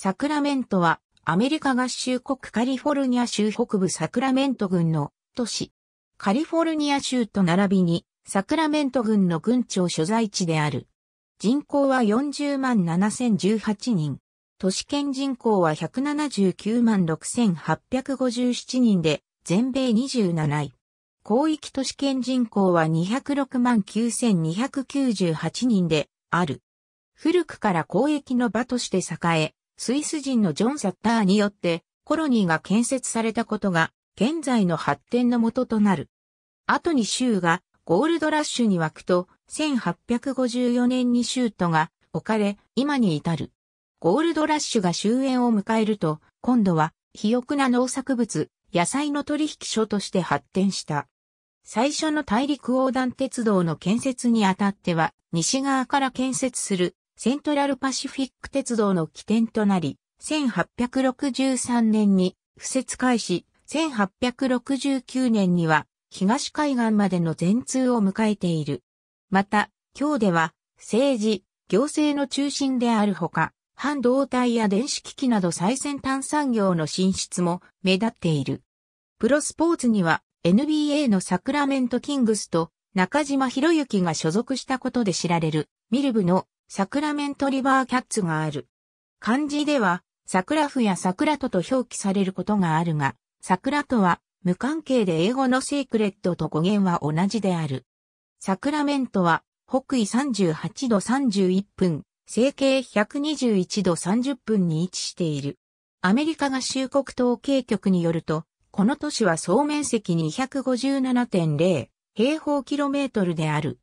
サクラメントはアメリカ合衆国カリフォルニア州北部サクラメント郡の都市。カリフォルニア州と並びにサクラメント郡の郡庁所在地である。人口は40万7018人。都市圏人口は179万6857人で全米27位。広域都市圏人口は206万9298人である。古くから交易の場として栄え、スイス人のジョン・サッターによってコロニーが建設されたことが現在の発展のもととなる。後に州がゴールドラッシュに湧くと1854年に州都が置かれ今に至る。ゴールドラッシュが終焉を迎えると今度は肥沃な農作物、野菜の取引所として発展した。最初の大陸横断鉄道の建設にあたっては、西側から建設するセントラルパシフィック鉄道の起点となり、1863年に敷設開始、1869年には東海岸までの全通を迎えている。また、今日では政治、行政の中心であるほか、半導体や電子機器など最先端産業の進出も目立っている。プロスポーツには NBA のサクラメントキングスと中島博之が所属したことで知られるミルブのサクラメントリバーキャッツがある。漢字では、桜府や桜とと表記されることがあるが、桜とは無関係で英語のセークレットと語源は同じである。サクラメントは北緯38度31分、西経121度30分に位置している。アメリカ合衆国統計局によると、この都市は総面積257.0平方キロメートルである。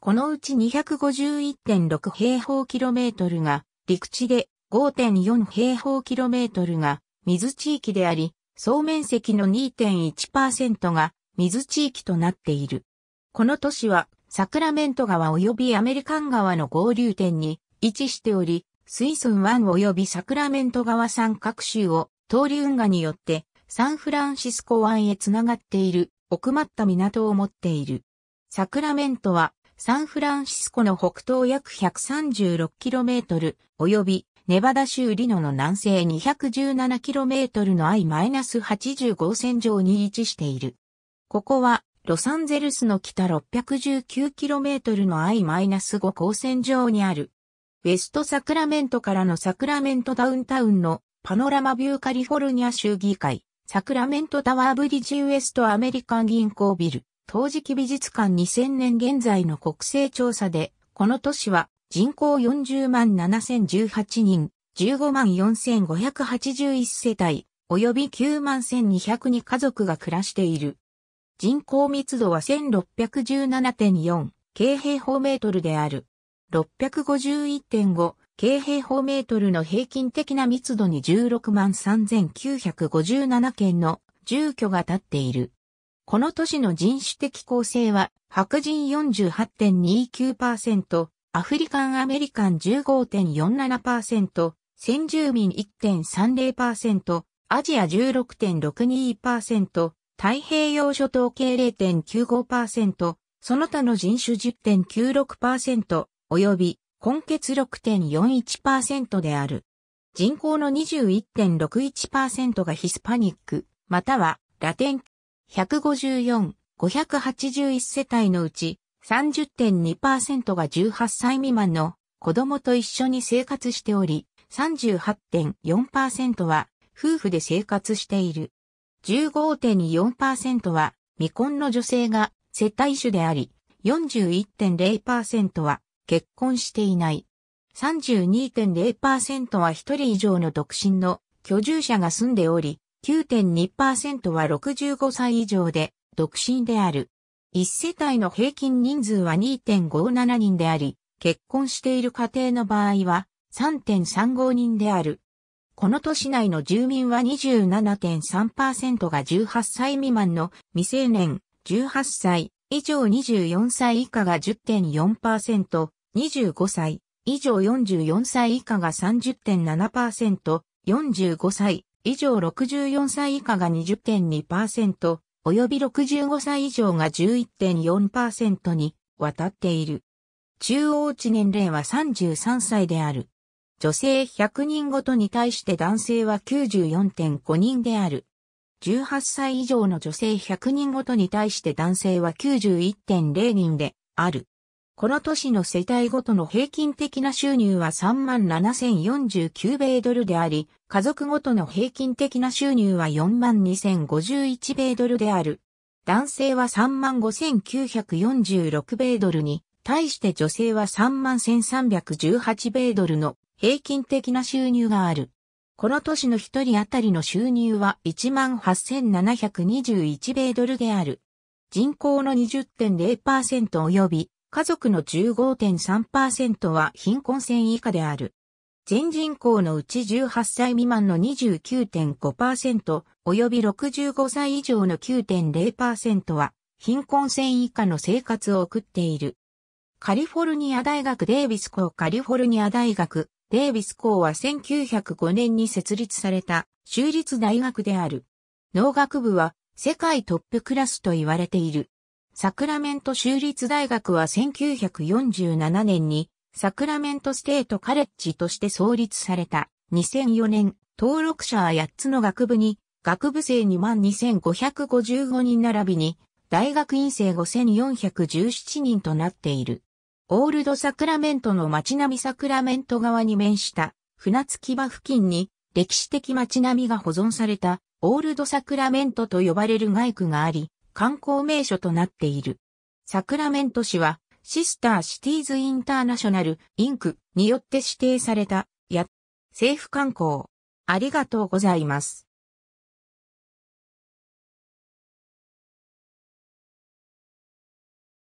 このうち251.6平方キロメートルが陸地で5.4平方キロメートルが水地域であり、総面積の2.1%が水地域となっている。この都市はサクラメント川及びアメリカン川の合流点に位置しており、スイスン湾及びサクラメント川山各州を通り運河によってサンフランシスコ湾へつながっている奥まった港を持っている。サクラメントはサンフランシスコの北東約 136km 及びネバダ州リノの南西 217km の I-85 線上に位置している。ここはロサンゼルスの北 619km の I-5 高線上にある。ウェストサクラメントからのサクラメントダウンタウンのパノラマビューカリフォルニア州議会、サクラメントタワーブリッジウエストアメリカン銀行ビル、陶磁器美術館2000年現在の国勢調査で、この都市は人口40万7018人、15万4581世帯、及び9万1202家族が暮らしている。人口密度は1617.4京平方メートルである。651.5京平方メートルの平均的な密度に16万3957件の住居が建っている。この都市の人種的構成は白人48.29%、アフリカンアメリカン15.47%、先住民1.30%、アジア16.62%、太平洋諸島系0.95%、その他の人種10.96%、及び根血6.41%である。人口の21.61%がヒスパニック、またはラテン154、581世帯のうち30.2%が18歳未満の子供と一緒に生活しており、38.4%は夫婦で生活している。15.4%は未婚の女性が世帯主であり、41.0%は結婚していない。32.0%は一人以上の独身の居住者が住んでおり、9.2%は65歳以上で、独身である。1世帯の平均人数は2.57人であり、結婚している家庭の場合は3.35人である。この都市内の住民は27.3%が18歳未満の未成年、18歳以上24歳以下が10.4%、25歳以上44歳以下が30.7%、45歳以上64歳以下が20.2%、及び65歳以上が11.4%に渡っている。中央値年齢は33歳である。女性100人ごとに対して男性は94.5人である。18歳以上の女性100人ごとに対して男性は91.0人である。この都市の世帯ごとの平均的な収入は37,049米ドルであり、家族ごとの平均的な収入は42,051米ドルである。男性は35,946米ドルに、対して女性は31,318米ドルの平均的な収入がある。この都市の一人当たりの収入は18,721米ドルである。人口の20.0%及び家族の15.3%は貧困線以下である。全人口のうち18歳未満の29.5%及び65歳以上の9.0%は貧困線以下の生活を送っている。カリフォルニア大学デイビス校カリフォルニア大学デイビス校は1905年に設立された州立大学である。農学部は世界トップクラスと言われている。サクラメント州立大学は1947年にサクラメントステートカレッジとして創立された2004年登録者は8つの学部に学部生22,555人並びに大学院生5,417人となっている。オールドサクラメントの街並みサクラメント側に面した船着場付近に歴史的街並みが保存されたオールドサクラメントと呼ばれる街区があり、観光名所となっている。サクラメント市は、シスターシティーズインターナショナル、インクによって指定された、や、政府観光。ありがとうございます。